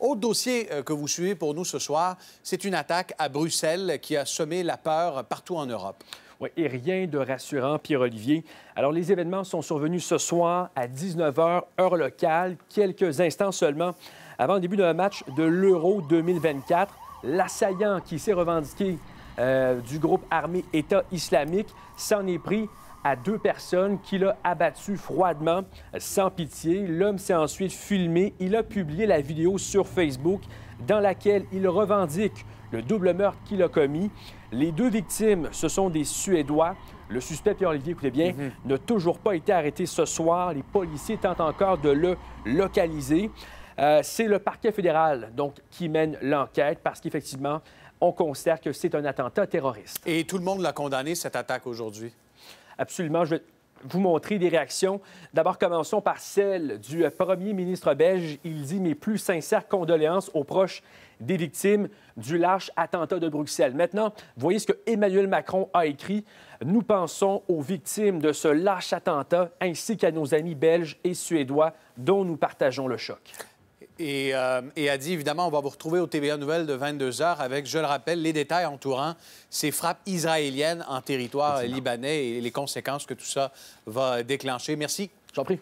Autre dossier euh, que vous suivez pour nous ce soir, c'est une attaque à Bruxelles qui a semé la peur partout en Europe. Oui, et rien de rassurant, Pierre-Olivier. Alors, les événements sont survenus ce soir à 19 h, heure locale, quelques instants seulement avant le début d'un match de l'Euro 2024. L'assaillant qui s'est revendiqué euh, du groupe armé État islamique s'en est pris à deux personnes qu'il a abattues froidement, sans pitié. L'homme s'est ensuite filmé. Il a publié la vidéo sur Facebook dans laquelle il revendique le double meurtre qu'il a commis. Les deux victimes, ce sont des Suédois. Le suspect, Pierre-Olivier, écoutez bien, mhm. n'a toujours pas été arrêté ce soir. Les policiers tentent encore de le localiser. Euh, c'est le parquet fédéral donc, qui mène l'enquête parce qu'effectivement, on considère que c'est un attentat terroriste. Et tout le monde l'a condamné, cette attaque aujourd'hui? Absolument. Je vais vous montrer des réactions. D'abord, commençons par celle du premier ministre belge. Il dit mes plus sincères condoléances aux proches des victimes du lâche attentat de Bruxelles. Maintenant, voyez ce que Emmanuel Macron a écrit. Nous pensons aux victimes de ce lâche attentat ainsi qu'à nos amis belges et suédois dont nous partageons le choc. Euh, et, a dit, évidemment, on va vous retrouver au TVA Nouvelles de 22 heures avec, je le rappelle, les détails entourant ces frappes israéliennes en territoire libanais et les conséquences que tout ça va déclencher. Merci. J'en prie.